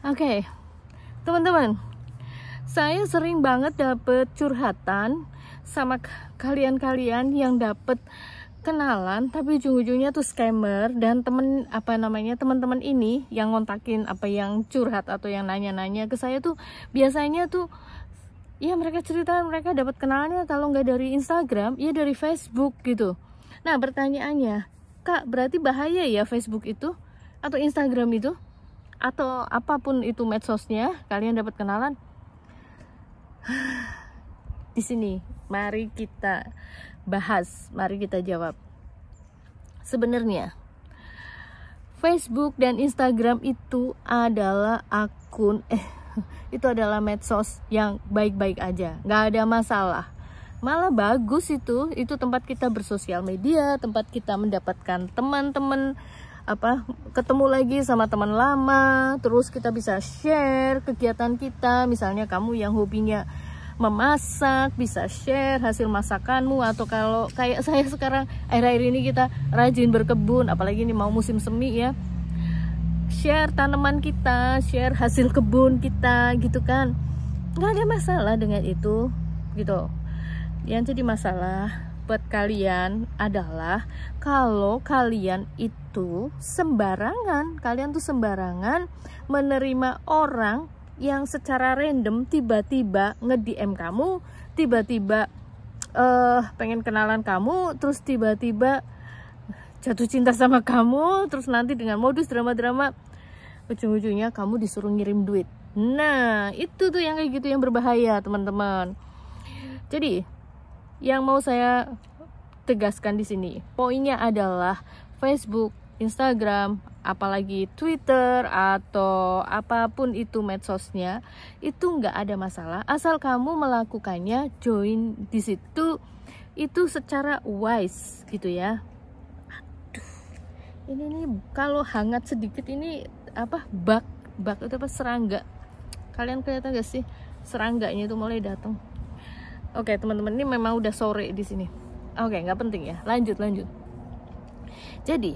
Oke, okay. teman-teman, saya sering banget dapet curhatan sama kalian-kalian yang dapet kenalan tapi ujung-ujungnya tuh scammer dan temen apa namanya teman-teman ini yang ngontakin apa yang curhat atau yang nanya-nanya ke saya tuh biasanya tuh ya mereka cerita mereka dapat kenalannya kalau nggak dari Instagram ya dari Facebook gitu nah pertanyaannya kak berarti bahaya ya Facebook itu atau Instagram itu atau apapun itu medsosnya kalian dapat kenalan di sini mari kita bahas mari kita jawab sebenarnya Facebook dan Instagram itu adalah akun eh itu adalah medsos yang baik-baik aja nggak ada masalah malah bagus itu itu tempat kita bersosial media tempat kita mendapatkan teman-teman apa ketemu lagi sama teman lama terus kita bisa share kegiatan kita misalnya kamu yang hobinya memasak bisa share hasil masakanmu atau kalau kayak saya sekarang akhir-akhir ini kita rajin berkebun apalagi ini mau musim semi ya share tanaman kita share hasil kebun kita gitu kan nggak ada masalah dengan itu gitu yang jadi masalah buat kalian adalah kalau kalian itu itu sembarangan, kalian tuh sembarangan menerima orang yang secara random tiba-tiba nge-DM kamu, tiba-tiba uh, pengen kenalan kamu, terus tiba-tiba jatuh cinta sama kamu, terus nanti dengan modus drama-drama ujung-ujungnya kamu disuruh ngirim duit. Nah, itu tuh yang kayak gitu yang berbahaya, teman-teman. Jadi, yang mau saya tegaskan di sini, poinnya adalah Facebook, Instagram, apalagi Twitter atau apapun itu medsosnya, itu nggak ada masalah. Asal kamu melakukannya join di situ itu secara wise gitu ya. Aduh, ini nih kalau hangat sedikit ini apa bak bak itu apa serangga. Kalian kelihatan gak sih serangganya itu mulai datang. Oke teman-teman ini memang udah sore di sini. Oke nggak penting ya. Lanjut lanjut. Jadi,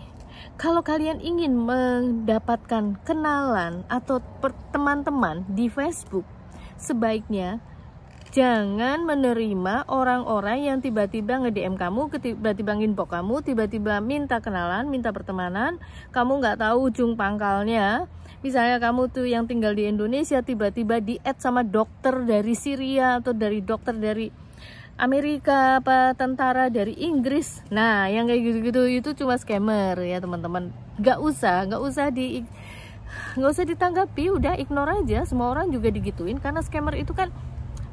kalau kalian ingin mendapatkan kenalan atau teman-teman di Facebook, sebaiknya jangan menerima orang-orang yang tiba-tiba nge-DM kamu, tiba-tiba nginbox kamu, tiba-tiba minta kenalan, minta pertemanan, kamu nggak tahu ujung pangkalnya. Misalnya kamu tuh yang tinggal di Indonesia tiba-tiba di-add sama dokter dari Syria atau dari dokter dari Amerika apa tentara dari Inggris nah yang kayak gitu-gitu itu cuma scammer ya teman-teman nggak usah nggak usah di nggak usah ditanggapi udah ignore aja semua orang juga digituin karena scammer itu kan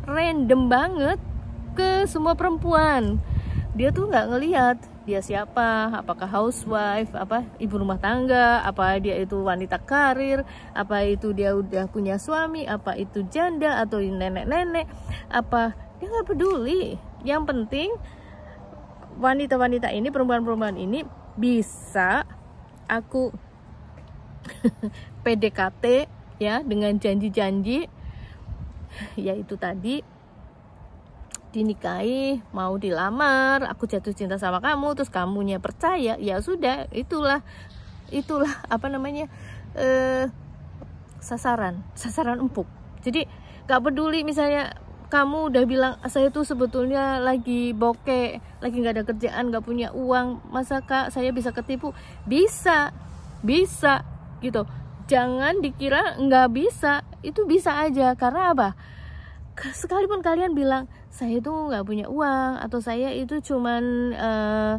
random banget ke semua perempuan dia tuh nggak ngelihat dia siapa apakah housewife apa ibu rumah tangga apa dia itu wanita karir apa itu dia udah punya suami apa itu janda atau nenek-nenek apa dia nggak peduli yang penting wanita-wanita ini perempuan-perempuan ini bisa aku PDKT ya dengan janji-janji yaitu tadi dinikahi mau dilamar aku jatuh cinta sama kamu terus kamunya percaya ya sudah itulah itulah apa namanya eh, sasaran sasaran empuk jadi gak peduli misalnya kamu udah bilang saya tuh sebetulnya lagi bokeh lagi nggak ada kerjaan nggak punya uang masa kak saya bisa ketipu bisa bisa gitu jangan dikira nggak bisa itu bisa aja karena apa sekalipun kalian bilang saya itu nggak punya uang atau saya itu cuman uh,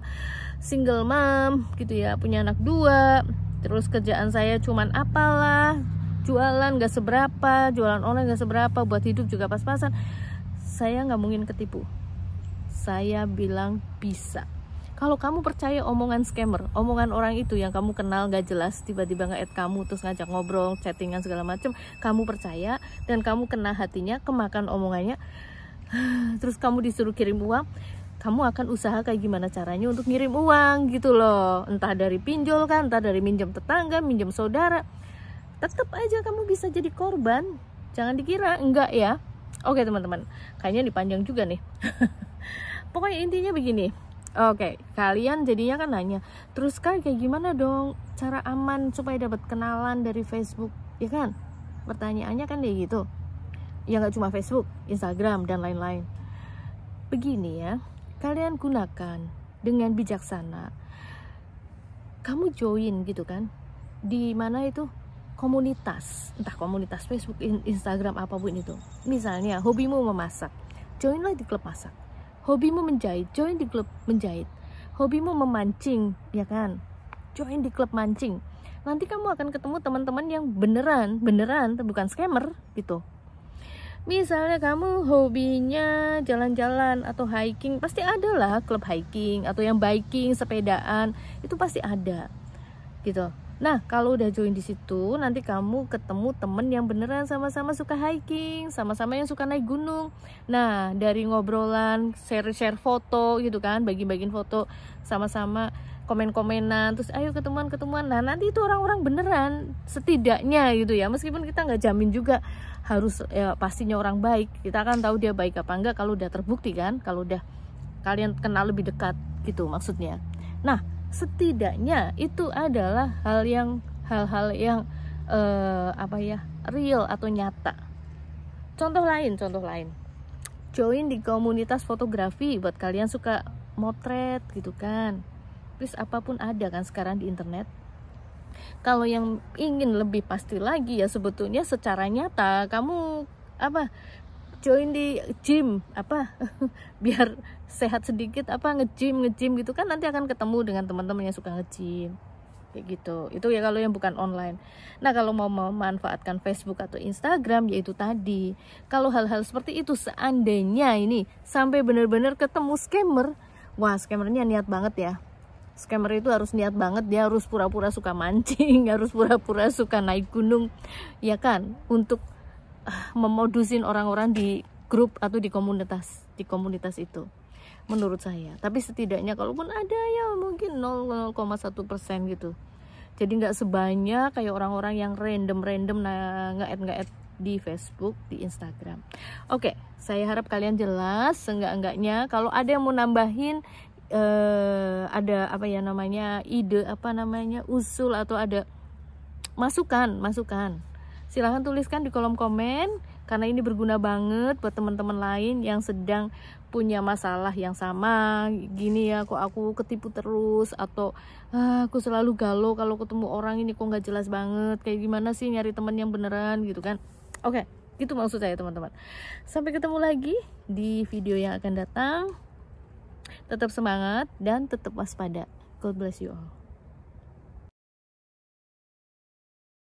single mom gitu ya punya anak dua terus kerjaan saya cuman apalah jualan gak seberapa jualan online gak seberapa buat hidup juga pas-pasan saya nggak mungkin ketipu saya bilang bisa kalau kamu percaya omongan scammer, omongan orang itu yang kamu kenal gak jelas, tiba-tiba nge-add kamu, terus ngajak ngobrol, chattingan segala macem, kamu percaya, dan kamu kena hatinya, kemakan omongannya, terus kamu disuruh kirim uang, kamu akan usaha kayak gimana caranya untuk ngirim uang gitu loh. Entah dari pinjol kan, entah dari minjem tetangga, minjem saudara tetap aja kamu bisa jadi korban jangan dikira enggak ya oke teman-teman kayaknya dipanjang juga nih pokoknya intinya begini Oke, kalian jadinya kan nanya, terus kan kayak gimana dong cara aman supaya dapat kenalan dari Facebook, ya kan? Pertanyaannya kan kayak gitu. Ya nggak cuma Facebook, Instagram dan lain-lain. Begini ya, kalian gunakan dengan bijaksana. Kamu join gitu kan? Di mana itu? komunitas, entah komunitas Facebook, Instagram, apapun itu. Misalnya, hobimu memasak, joinlah di klub masak. Hobimu menjahit, join di klub menjahit. Hobimu memancing, ya kan? Join di klub mancing. Nanti kamu akan ketemu teman-teman yang beneran, beneran, bukan scammer gitu. Misalnya kamu hobinya jalan-jalan atau hiking, pasti ada lah klub hiking atau yang biking, sepedaan, itu pasti ada. Gitu Nah, kalau udah join di situ, nanti kamu ketemu temen yang beneran sama-sama suka hiking, sama-sama yang suka naik gunung. Nah, dari ngobrolan, share-share foto gitu kan, bagi-bagiin foto sama-sama komen-komenan terus ayo ketemuan ketemuan nah nanti itu orang-orang beneran setidaknya gitu ya meskipun kita nggak jamin juga harus ya, pastinya orang baik kita akan tahu dia baik apa enggak kalau udah terbukti kan kalau udah kalian kenal lebih dekat gitu maksudnya nah setidaknya itu adalah hal yang hal-hal yang uh, apa ya real atau nyata contoh lain contoh lain join di komunitas fotografi buat kalian suka motret gitu kan please apapun ada kan sekarang di internet kalau yang ingin lebih pasti lagi ya sebetulnya secara nyata kamu apa join di gym apa biar sehat sedikit apa ngejim ngejim gitu kan nanti akan ketemu dengan teman-teman yang suka ngejim kayak gitu itu ya kalau yang bukan online nah kalau mau memanfaatkan Facebook atau Instagram yaitu tadi kalau hal-hal seperti itu seandainya ini sampai benar-benar ketemu scammer wah scammernya niat banget ya scammer itu harus niat banget dia harus pura-pura suka mancing harus pura-pura suka naik gunung ya kan untuk memodusin orang-orang di grup atau di komunitas di komunitas itu menurut saya tapi setidaknya kalaupun ada ya mungkin 0,1 persen gitu jadi nggak sebanyak kayak orang-orang yang random-random nah nggak nggak di Facebook, di Instagram. Oke, okay, saya harap kalian jelas enggak enggaknya Kalau ada yang mau nambahin eh, ada apa ya namanya ide apa namanya usul atau ada masukan, masukan silahkan tuliskan di kolom komen karena ini berguna banget buat teman-teman lain yang sedang punya masalah yang sama gini ya kok aku ketipu terus atau ah, aku selalu galau kalau ketemu orang ini kok nggak jelas banget kayak gimana sih nyari teman yang beneran gitu kan oke okay, gitu maksud saya teman-teman sampai ketemu lagi di video yang akan datang tetap semangat dan tetap waspada God bless you all